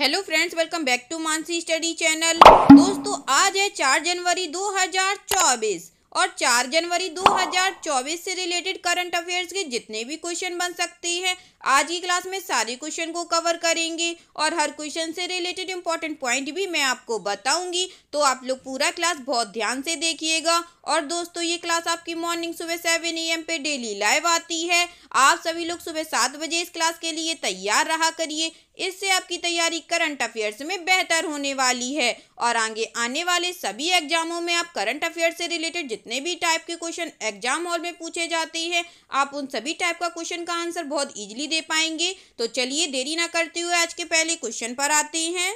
Hello friends welcome back to Mansi study channel दोस्तों आज है चार जनवरी 2024 और चार जनवरी 2024 से रिलेटेड करंट अफेयर्स के जितने भी क्वेश्चन बन सकते हैं आज की क्लास में सारे क्वेश्चन को कवर करेंगे और हर क्वेश्चन से रिलेटेड इंपॉर्टेंट पॉइंट भी मैं आपको बताऊंगी तो आप लोग पूरा क्लास बहुत ध्यान से देखिएगा और दोस्तों ये क्लास आपकी मॉर्निंग सुबह सेवन ए पे डेली लाइव आती है आप सभी लोग सुबह सात बजे इस क्लास के लिए तैयार रहा करिए इससे आपकी तैयारी करंट अफेयर्स में बेहतर होने वाली है और आगे आने वाले सभी एग्जामों में आप करंट अफेयर्स से रिलेटेड जितने भी टाइप के क्वेश्चन एग्जाम हॉल में पूछे जाते हैं आप उन सभी टाइप का क्वेश्चन का आंसर बहुत ईजिली दे पाएंगे तो चलिए देरी ना करते हुए आज के पहले क्वेश्चन पर आते हैं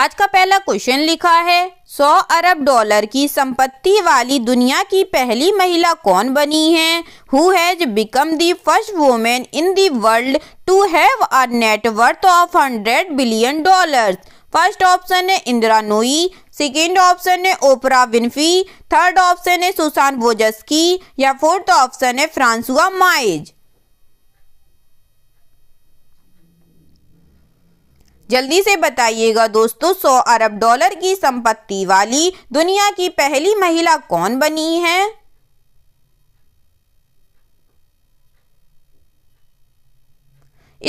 आज का पहला क्वेश्चन लिखा है 100 अरब डॉलर की संपत्ति वाली दुनिया की पहली महिला कौन बनी है who has become the first women in the world to have a net worth of hundred billion dollars first option है इंदिरा नोई सेकेंड ऑप्शन है ओपरा विनफी थर्ड ऑप्शन है सुसान वोजस्की या फोर्थ ऑप्शन है फ्रांसुआ माइज जल्दी से बताइएगा दोस्तों 100 अरब dollar की संपत्ति वाली दुनिया की पहली महिला कौन बनी है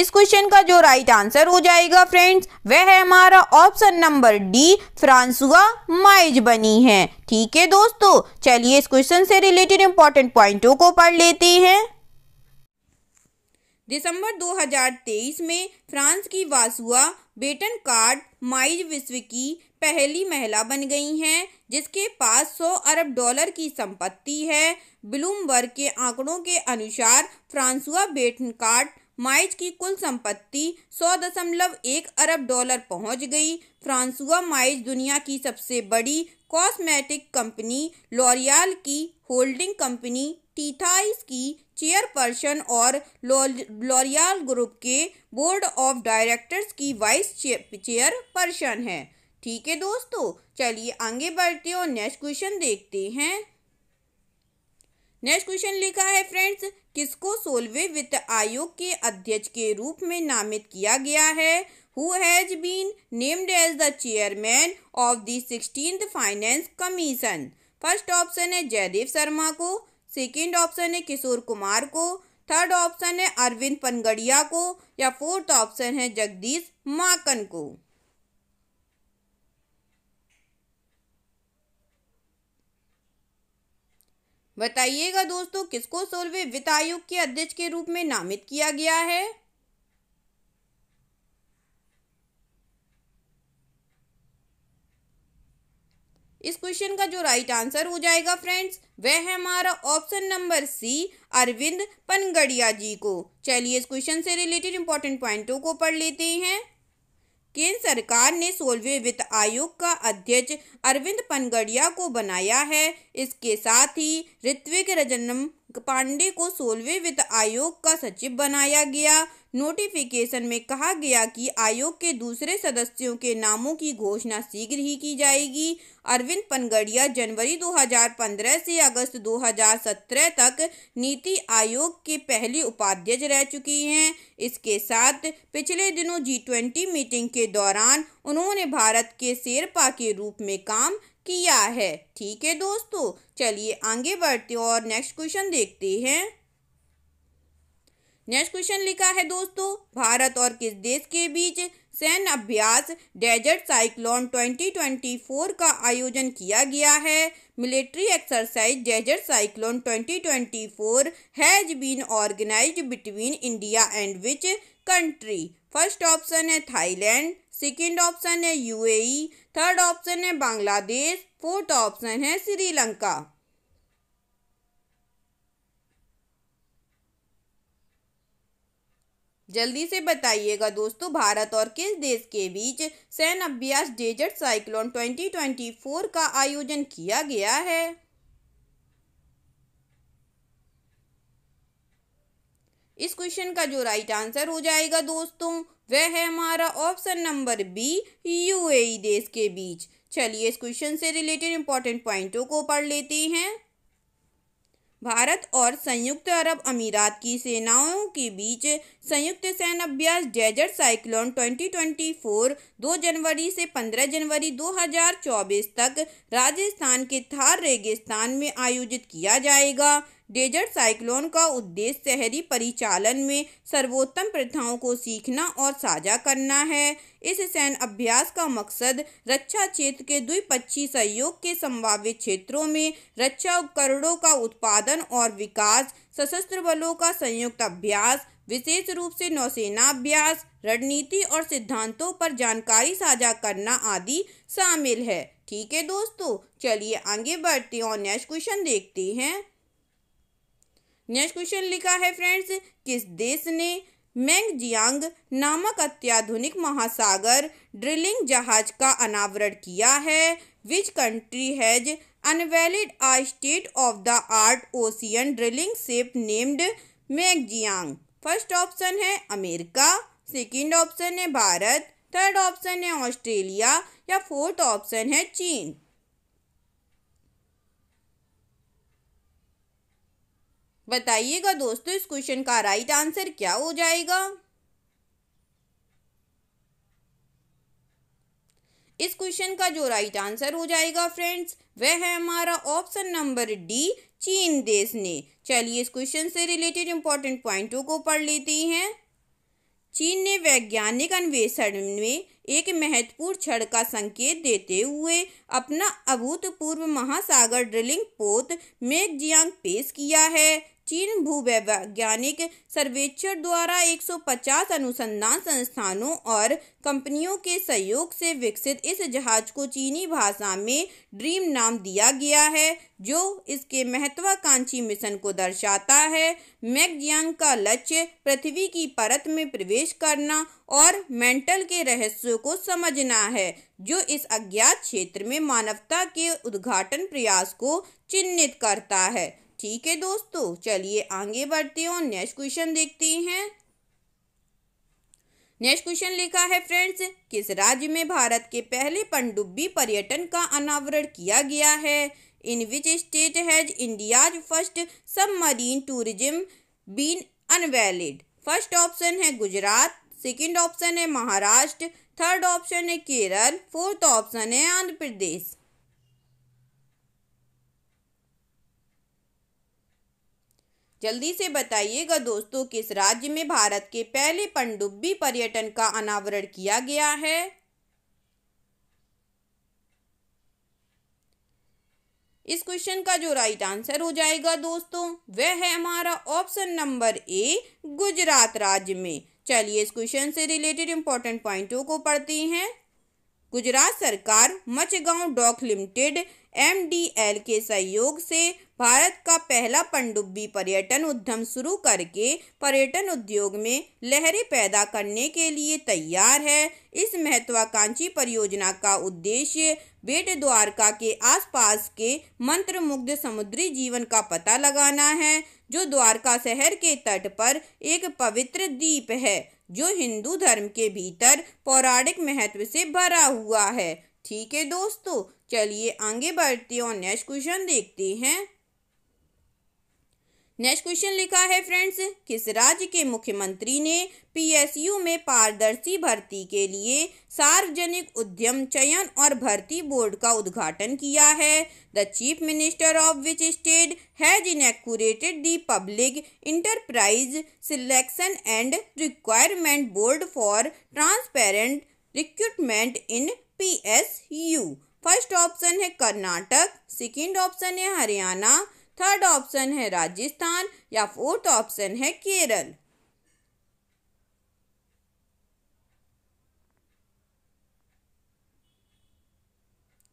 इस क्वेश्चन का जो राइट आंसर हो जाएगा फ्रेंड्स वह है हमारा option number D Francoise Meyers बनी है ठीक है दोस्तों चलिए इस क्वेश्चन से रिलेटेड इंपॉर्टेंट पॉइंटों को पढ़ लेते हैं दिसंबर 2023 में फ्रांस की वासुआ बेटन कार्ड माइज विश्व की पहली महिला बन गई हैं जिसके पास 100 अरब डॉलर की संपत्ति है ब्लूमबर्ग के आंकड़ों के अनुसार फ्रांसुआ बेटन कार्ड माइज की कुल संपत्ति 100.1 अरब डॉलर पहुंच गई फ्रांसुआ माइज दुनिया की सबसे बड़ी कॉस्मेटिक कंपनी लॉरियाल की होल्डिंग कंपनी टीथाइस की चेयरपर्सन और लॉरियाल ग्रुप के बोर्ड ऑफ डायरेक्टर्स की वाइस चेयरपर्सन है ठीक है दोस्तों चलिए आगे बढ़ते और नेक्स्ट क्वेश्चन देखते हैं नेक्स्ट क्वेश्चन लिखा है फ्रेंड्स किसको सोलवे वित्त आयोग के अध्यक्ष के रूप में नामित किया गया है who has been named as the chairman of the sixteen finance commission first option है जयदेव शर्मा को सेकेंड ऑप्शन है किशोर कुमार को थर्ड ऑप्शन है अरविंद पनगड़िया को या फोर्थ ऑप्शन है जगदीश माकन को बताइएगा दोस्तों किसको सोलवे वित्त आयोग के अध्यक्ष के रूप में नामित किया गया है इस क्वेश्चन का जो राइट आंसर हो जाएगा फ्रेंड्स वह है हमारा option number C Arvind Panagariya ji को चलिए इस क्वेश्चन से रिलेटेड इंपॉर्टेंट पॉइंटों को पढ़ लेते हैं केंद्र सरकार ने सोलहवें वित्त आयोग का अध्यक्ष अरविंद पनगड़िया को बनाया है इसके साथ ही ऋत्विक रजनम पांडे को सोलहवें वित्त आयोग का सचिव बनाया गया नोटिफिकेशन में कहा गया कि आयोग के दूसरे सदस्यों के नामों की घोषणा शीघ्र ही की जाएगी अरविंद पनगड़िया जनवरी 2015 से अगस्त 2017 तक नीति आयोग के पहले उपाध्यक्ष रह चुकी हैं इसके साथ पिछले दिनों जी ट्वेंटी मीटिंग के दौरान उन्होंने भारत के शेरपा के रूप में काम किया है ठीक है दोस्तों चलिए आगे बढ़ते और नेक्स्ट क्वेश्चन देखते हैं नेक्स्ट क्वेश्चन लिखा है दोस्तों भारत और किस देश के बीच सैन्य अभ्यास डेजर्ट साइक्लोन 2024 का आयोजन किया गया है military exercise desert cyclone 2024 has been organize between India and which country first option है थाईलैंड सेकेंड ऑप्शन है यूएई, थर्ड ऑप्शन है बांग्लादेश फोर्थ ऑप्शन है श्रीलंका जल्दी से बताइएगा दोस्तों भारत और किस देश के बीच सैन अभ्यास डेजर्ट साइक्लोन 2024 का आयोजन किया गया है इस क्वेश्चन का जो राइट आंसर हो जाएगा दोस्तों वह है हमारा ऑप्शन नंबर बी यूएई देश के बीच चलिए इस क्वेश्चन से रिलेटेड इंपॉर्टेंट पॉइंटों को पढ़ लेते हैं भारत और संयुक्त अरब अमीरात की सेनाओं के बीच संयुक्त सैन्य अभ्यास डेजर्ट साइक्लोन 2024 दो जनवरी से 15 जनवरी 2024 तक राजस्थान के थार रेगिस्तान में आयोजित किया जाएगा डेजर्ट साइक्लोन का उद्देश्य शहरी परिचालन में सर्वोत्तम प्रथाओं को सीखना और साझा करना है इस सैन्य अभ्यास का मकसद रक्षा क्षेत्र के द्विपक्षीय सहयोग के संभावित क्षेत्रों में रक्षा उपकरणों का उत्पादन और विकास सशस्त्र बलों का संयुक्त अभ्यास विशेष रूप से नौसेना अभ्यास रणनीति और सिद्धांतों पर जानकारी साझा करना आदि शामिल है ठीक है दोस्तों चलिए आगे बढ़ते और नेक्स्ट क्वेश्चन देखते हैं नेक्स्ट क्वेश्चन लिखा है फ्रेंड्स किस देश ने मैंगजियांग नामक अत्याधुनिक महासागर ड्रिलिंग जहाज का अनावरण किया है which country has unveiled a state of the art ocean drilling ship named मैगजियांग फर्स्ट ऑप्शन है अमेरिका सेकंड ऑप्शन है भारत थर्ड ऑप्शन है ऑस्ट्रेलिया या फोर्थ ऑप्शन है चीन बताइएगा दोस्तों इस क्वेश्चन का राइट आंसर क्या हो जाएगा इस क्वेश्चन का जो राइट आंसर हो जाएगा फ्रेंड्स वह है हमारा ऑप्शन नंबर डी चीन देश ने चलिए इस क्वेश्चन से रिलेटेड इंपॉर्टेंट पॉइंटों को पढ़ लेते हैं चीन ने वैज्ञानिक अन्वेषण में एक महत्वपूर्ण क्षण का संकेत देते हुए अपना अभूतपूर्व महासागर ड्रिलिंग पोत मेगजियांग पेश किया है चीन भूवैज्ञानिक सर्वेक्षण द्वारा 150 अनुसंधान संस्थानों और कंपनियों के सहयोग से विकसित इस जहाज को चीनी भाषा में ड्रीम नाम दिया गया है जो इसके महत्वाकांक्षी मिशन को दर्शाता है मैगजियांग का लक्ष्य पृथ्वी की परत में प्रवेश करना और मेंटल के रहस्यों को समझना है जो इस अज्ञात क्षेत्र में मानवता के उद्घाटन प्रयास को चिन्हित करता है ठीक है दोस्तों चलिए आगे बढ़ते हैं और नेक्स्ट क्वेश्चन देखते हैं नेक्स्ट क्वेश्चन लिखा है फ्रेंड्स किस राज्य में भारत के पहले पनडुब्बी पर्यटन का अनावरण किया गया है in which state has India's first submarine tourism been unveiled first option है गुजरात सेकंड ऑप्शन है महाराष्ट्र थर्ड ऑप्शन है केरल फोर्थ ऑप्शन है आंध्र प्रदेश जल्दी से बताइएगा दोस्तों किस राज्य में भारत के पहले पनडुब्बी पर्यटन का अनावरण किया गया है इस क्वेश्चन का जो राइट आंसर हो जाएगा दोस्तों वह है हमारा ऑप्शन नंबर ए गुजरात राज्य में चलिए इस क्वेश्चन से रिलेटेड इंपॉर्टेंट पॉइंटों को पढ़ते हैं गुजरात सरकार मचगांव डॉक लिमिटेड एम के सहयोग से भारत का पहला पनडुब्बी पर्यटन उद्यम शुरू करके पर्यटन उद्योग में लहरें पैदा करने के लिए तैयार है इस महत्वाकांक्षी परियोजना का उद्देश्य बेट द्वारका के आसपास के मंत्रमुग्ध समुद्री जीवन का पता लगाना है जो द्वारका शहर के तट पर एक पवित्र द्वीप है जो हिंदू धर्म के भीतर पौराणिक महत्व से भरा हुआ है ठीक है दोस्तों चलिए आगे बढ़ते और नेक्स्ट क्वेश्चन देखते हैं नेक्स्ट क्वेश्चन लिखा है फ्रेंड्स किस राज्य के मुख्यमंत्री ने पीएसयू में पारदर्शी भर्ती के लिए सार्वजनिक उद्यम चयन और भर्ती बोर्ड का उद्घाटन किया है the chief minister of which state has inaugurated the public enterprise selection and requirement board for transparent recruitment in P first option है कर्नाटक सेकेंड ऑप्शन है हरियाणा थर्ड ऑप्शन है राजस्थान या फोर्थ ऑप्शन है केरल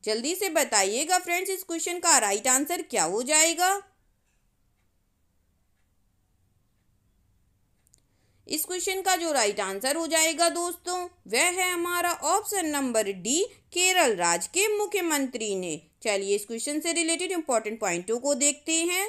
जल्दी से बताइएगा फ्रेंड्स इस क्वेश्चन का राइट आंसर क्या हो जाएगा इस क्वेश्चन का जो राइट आंसर हो जाएगा दोस्तों वह है हमारा ऑप्शन नंबर डी केरल राज्य के मुख्यमंत्री ने चलिए इस क्वेश्चन से रिलेटेड इंपॉर्टेंट पॉइंटों को देखते हैं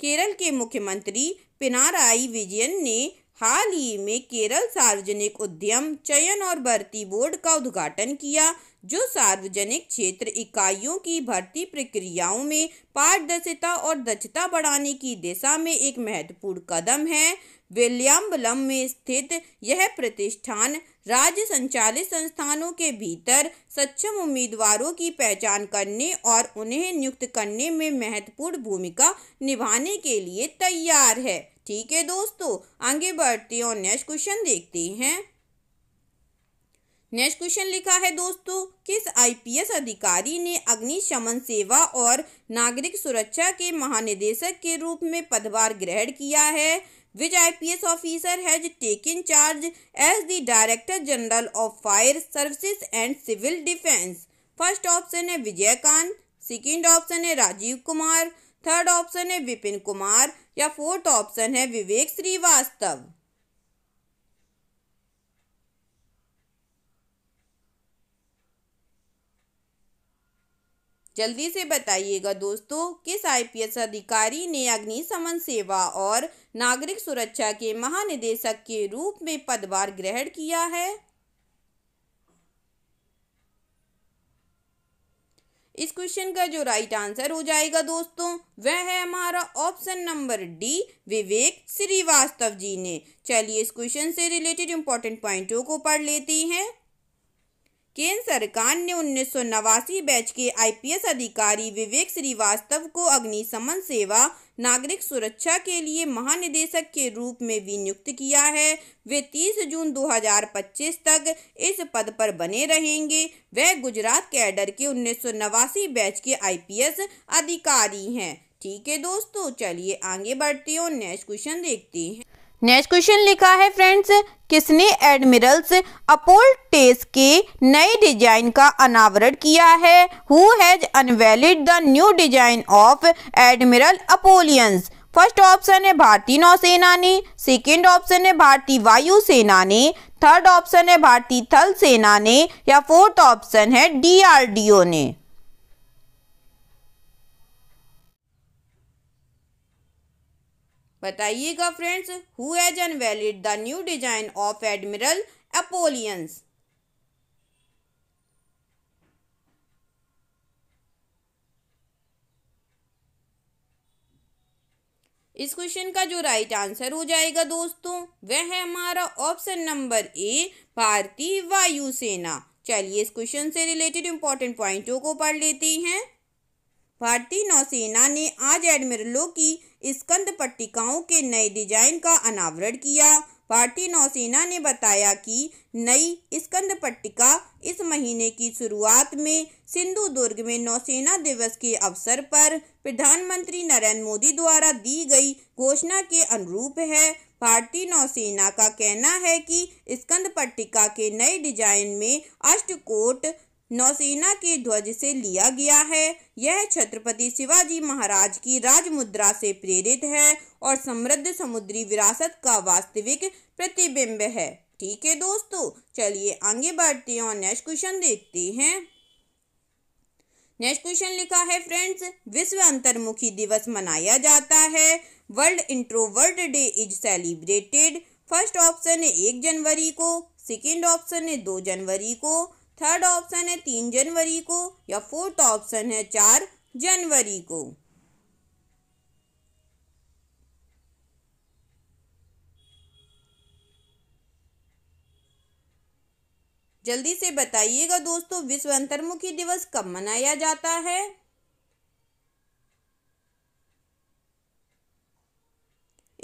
केरल के मुख्यमंत्री पिनाराई विजयन ने हाल ही में केरल सार्वजनिक उद्यम चयन और भर्ती बोर्ड का उद्घाटन किया जो सार्वजनिक क्षेत्र इकाइयों की भर्ती प्रक्रियाओं में पारदर्शिता और दक्षता बढ़ाने की दिशा में एक महत्वपूर्ण कदम है विलियम्बलम में स्थित यह प्रतिष्ठान राज्य संचालित संस्थानों के भीतर सक्षम उम्मीदवारों की पहचान करने और उन्हें नियुक्त करने में महत्वपूर्ण भूमिका निभाने के लिए तैयार है ठीक है दोस्तों आगे बढ़ते और नेक्स्ट क्वेश्चन देखते हैं नेक्स्ट क्वेश्चन लिखा है दोस्तों किस आईपीएस अधिकारी ने अग्निशमन सेवा और नागरिक सुरक्षा के महानिदेशक के रूप में पदभार ग्रहण किया है which IPS officer has taken charge as the Director General of Fire Services and Civil Defense? First option है विजय कांत सेकेंड ऑप्शन है राजीव कुमार थर्ड ऑप्शन है विपिन कुमार या फोर्थ ऑप्शन है विवेक श्रीवास्तव जल्दी से बताइएगा दोस्तों किस आईपीएस अधिकारी ने अग्निशमन सेवा और नागरिक सुरक्षा के महानिदेशक के रूप में पदभार ग्रहण किया है इस क्वेश्चन का जो राइट आंसर हो जाएगा दोस्तों वह है हमारा option number D Vivek Srivastava ji ने चलिए इस क्वेश्चन से रिलेटेड इंपॉर्टेंट पॉइंटों को पढ़ लेती हैं केंद्र सरकार ने उन्नीस बैच के आईपीएस अधिकारी विवेक श्रीवास्तव को अग्निशमन सेवा नागरिक सुरक्षा के लिए महानिदेशक के रूप में विनियुक्त किया है वे 30 जून 2025 तक इस पद पर बने रहेंगे वह गुजरात कैडर के उन्नीस बैच के आईपीएस अधिकारी हैं ठीक है दोस्तों चलिए आगे बढ़ते हैं और नेक्स्ट क्वेश्चन देखते हैं नेक्स्ट क्वेश्चन लिखा है फ्रेंड्स किसने एडमिरल्स अपोल टेस के नए डिजाइन का अनावरण किया है who has unveiled the new design of admiral epaulettes first option है भारतीय नौसेना ने सेकेंड ऑप्शन है भारतीय वायुसेना ने थर्ड ऑप्शन है भारतीय थल सेना ने या फोर्थ ऑप्शन है डीआरडीओ ने बताइएगा friends who has valid the new design of admiral epaulettes इस क्वेश्चन का जो राइट आंसर हो जाएगा दोस्तों वह है हमारा ऑप्शन नंबर ए भारतीय वायुसेना चलिए इस क्वेश्चन से रिलेटेड इंपॉर्टेंट पॉइंटों को पढ़ लेते हैं भारतीय नौसेना ने आज एडमिरलों की स्कंद पट्टिकाओं के नए डिजाइन का अनावरण किया भारतीय नौसेना ने बताया कि नई स्कंद पट्टिका इस महीने की शुरुआत में सिंधु दुर्ग में नौसेना दिवस के अवसर पर प्रधानमंत्री नरेंद्र मोदी द्वारा दी गई घोषणा के अनुरूप है भारतीय नौसेना का कहना है कि स्कंद पट्टिका के नए डिजाइन में अष्टकोट नौसेना के ध्वज से लिया गया है यह छत्रपति शिवाजी महाराज की राज मुद्रा से प्रेरित है और समृद्ध समुद्री विरासत का वास्तविक प्रतिबिंब है ठीक है दोस्तों चलिए आगे बढ़ते हैं और नेक्स्ट क्वेश्चन देखते हैं नेक्स्ट क्वेश्चन लिखा है फ्रेंड्स विश्व अंतर्मुखी दिवस मनाया जाता है world introvert day is celebrated first option है एक जनवरी को सेकेंड ऑप्शन है दो जनवरी को थर्ड ऑप्शन है तीन जनवरी को या फोर्थ ऑप्शन है चार जनवरी को जल्दी से बताइएगा दोस्तों विश्व अंतर्मुखी दिवस कब मनाया जाता है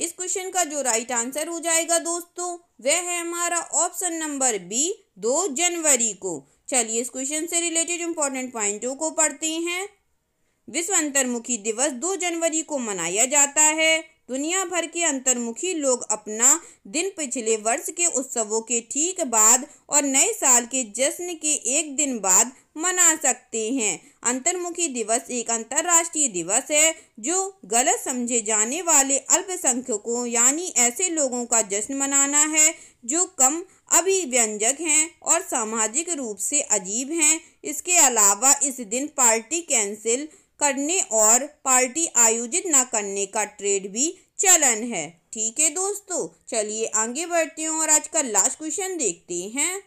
इस क्वेश्चन का जो राइट आंसर हो जाएगा दोस्तों वह है हमारा ऑप्शन नंबर बी दो जनवरी को चलिए इस क्वेश्चन से रिलेटेड इंपॉर्टेंट पॉइंटों को पढ़ते हैं विश्व अंतर्मुखी दिवस दो जनवरी को मनाया जाता है दुनिया भर के अंतर्मुखी लोग अपना दिन पिछले वर्ष के उत्सवों के ठीक बाद और नए साल के जश्न के एक दिन बाद मना सकते हैं अंतर्मुखी दिवस एक अंतर्राष्ट्रीय दिवस है जो गलत समझे जाने वाले अल्पसंख्यकों यानी ऐसे लोगों का जश्न मनाना है जो कम अभिव्यंजक हैं और सामाजिक रूप से अजीब हैं इसके अलावा इस दिन पार्टी कैंसिल करने और पार्टी आयोजित न करने का ट्रेड भी चलन है ठीक है दोस्तों चलिए आगे बढ़ते हैं और आज का लास्ट क्वेश्चन देखते हैं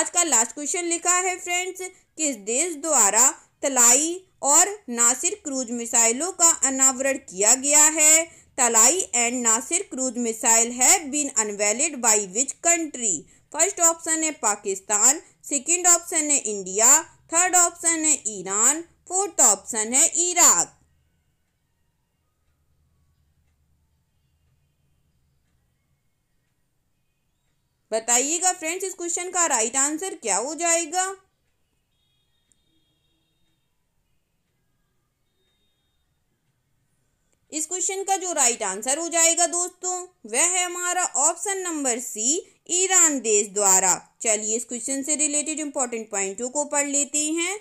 आज का लास्ट क्वेश्चन लिखा है फ्रेंड्स किस देश द्वारा तलाई और नासिर क्रूज मिसाइलों का अनावरण किया गया है Talaieh and Nasir cruise missile has been unveiled by which country first option है पाकिस्तान सेकंड ऑप्शन है इंडिया थर्ड ऑप्शन है ईरान फोर्थ ऑप्शन है इराक बताइएगा फ्रेंड्स इस क्वेश्चन का राइट आंसर क्या हो जाएगा इस क्वेश्चन का जो राइट आंसर हो जाएगा दोस्तों वह है हमारा ऑप्शन नंबर सी ईरान देश द्वारा चलिए इस क्वेश्चन से रिलेटेड इंपॉर्टेंट पॉइंटों को पढ़ लेते हैं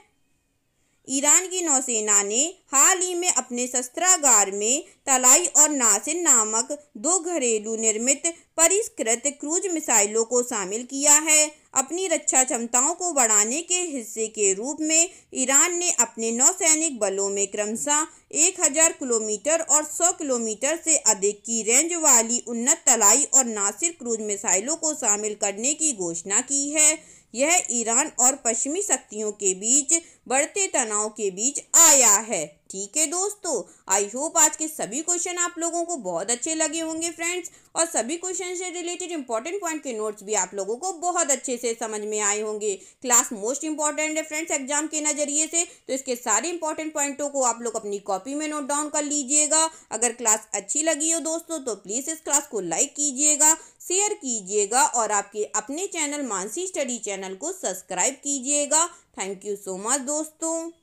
ईरान की नौसेना ने हाल ही में अपने शस्त्रागार में तलाई और नासिर नामक दो घरेलू निर्मित परिष्कृत क्रूज मिसाइलों को शामिल किया है अपनी रक्षा क्षमताओं को बढ़ाने के हिस्से के रूप में ईरान ने अपने नौसैनिक बलों में क्रमशः 1000 किलोमीटर और 100 किलोमीटर से अधिक की रेंज वाली उन्नत तलाई और नासिर क्रूज मिसाइलों को शामिल करने की घोषणा की है यह ईरान और पश्चिमी शक्तियों के बीच बढ़ते तनाव के बीच आया है ठीक है दोस्तों आई होप आज के सभी क्वेश्चन आप लोगों को बहुत अच्छे लगे होंगे फ्रेंड्स और सभी क्वेश्चन से रिलेटेड इंपॉर्टेंट पॉइंट के नोट्स भी आप लोगों को बहुत अच्छे से समझ में आए होंगे क्लास मोस्ट इंपॉर्टेंट है फ्रेंड्स एग्जाम के नज़रिए से तो इसके सारे इंपॉर्टेंट पॉइंटों को आप लोग अपनी कॉपी में नोट डाउन कर लीजिएगा अगर क्लास अच्छी लगी हो दोस्तों तो प्लीज़ इस क्लास को लाइक कीजिएगा शेयर कीजिएगा और आपके अपने चैनल मानसी स्टडी चैनल को सब्सक्राइब कीजिएगा थैंक यू सो मच दोस्तों